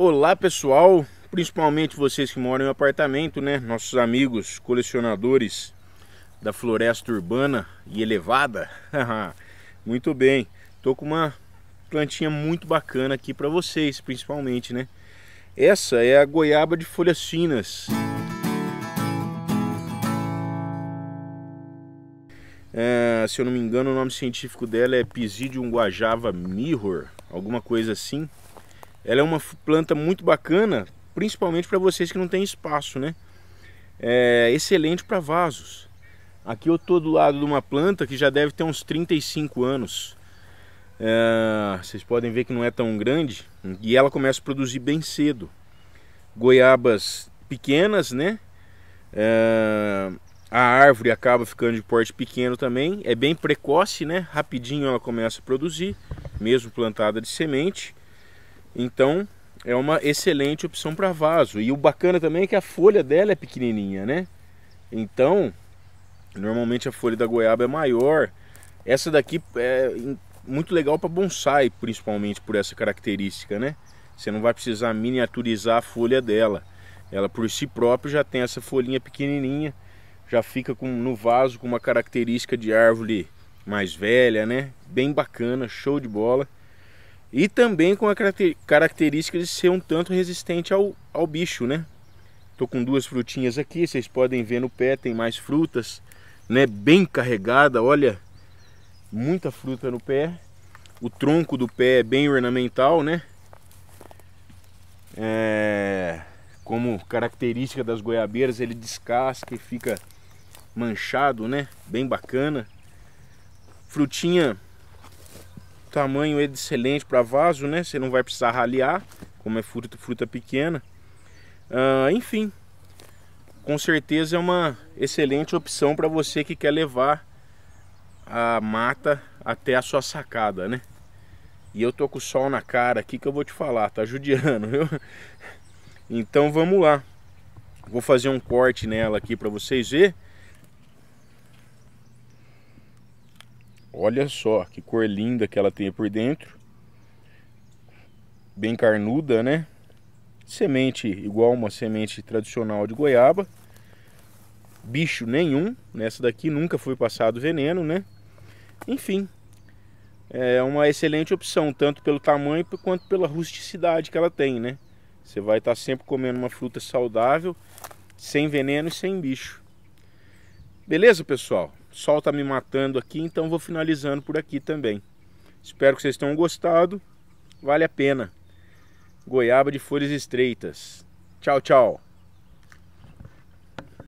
Olá pessoal, principalmente vocês que moram em apartamento, né? Nossos amigos colecionadores da floresta urbana e elevada. muito bem, tô com uma plantinha muito bacana aqui para vocês, principalmente, né? Essa é a goiaba de folhas finas. É, se eu não me engano, o nome científico dela é Pisidium guajava mirror, alguma coisa assim. Ela é uma planta muito bacana, principalmente para vocês que não têm espaço, né? É excelente para vasos. Aqui eu estou do lado de uma planta que já deve ter uns 35 anos. É, vocês podem ver que não é tão grande e ela começa a produzir bem cedo. Goiabas pequenas, né? É, a árvore acaba ficando de porte pequeno também. É bem precoce, né? Rapidinho ela começa a produzir, mesmo plantada de semente. Então é uma excelente opção para vaso. E o bacana também é que a folha dela é pequenininha, né? Então, normalmente a folha da goiaba é maior. Essa daqui é muito legal para bonsai, principalmente por essa característica, né? Você não vai precisar miniaturizar a folha dela. Ela por si própria já tem essa folhinha pequenininha, já fica com, no vaso com uma característica de árvore mais velha, né? Bem bacana, show de bola. E também com a característica de ser um tanto resistente ao, ao bicho, né? Tô com duas frutinhas aqui, vocês podem ver no pé, tem mais frutas, né? Bem carregada, olha, muita fruta no pé. O tronco do pé é bem ornamental, né? É... Como característica das goiabeiras, ele descasca e fica manchado, né? Bem bacana. Frutinha Tamanho é excelente para vaso, né? Você não vai precisar raliar, como é fruta, fruta pequena. Ah, enfim, com certeza é uma excelente opção para você que quer levar a mata até a sua sacada, né? E eu tô com o sol na cara aqui que eu vou te falar, tá judiando, viu? Então vamos lá. Vou fazer um corte nela aqui para vocês verem. Olha só que cor linda que ela tem por dentro. Bem carnuda, né? Semente igual uma semente tradicional de goiaba. Bicho nenhum. Nessa daqui nunca foi passado veneno, né? Enfim, é uma excelente opção, tanto pelo tamanho quanto pela rusticidade que ela tem, né? Você vai estar tá sempre comendo uma fruta saudável, sem veneno e sem bicho. Beleza, pessoal? O sol está me matando aqui, então vou finalizando por aqui também. Espero que vocês tenham gostado. Vale a pena. Goiaba de folhas estreitas. Tchau, tchau.